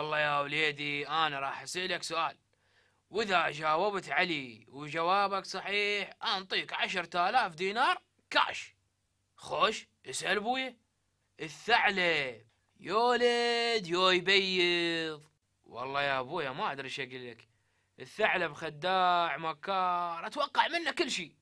والله يا وليدي أنا راح أسألك سؤال وإذا جاوبت علي وجوابك صحيح أنطيك عشرة آلاف دينار كاش خوش اسأل ابوي الثعلب يولد يو يبيض والله يا أبويا ما أدري ايش أقول لك الثعلب خداع مكار أتوقع منه كل شيء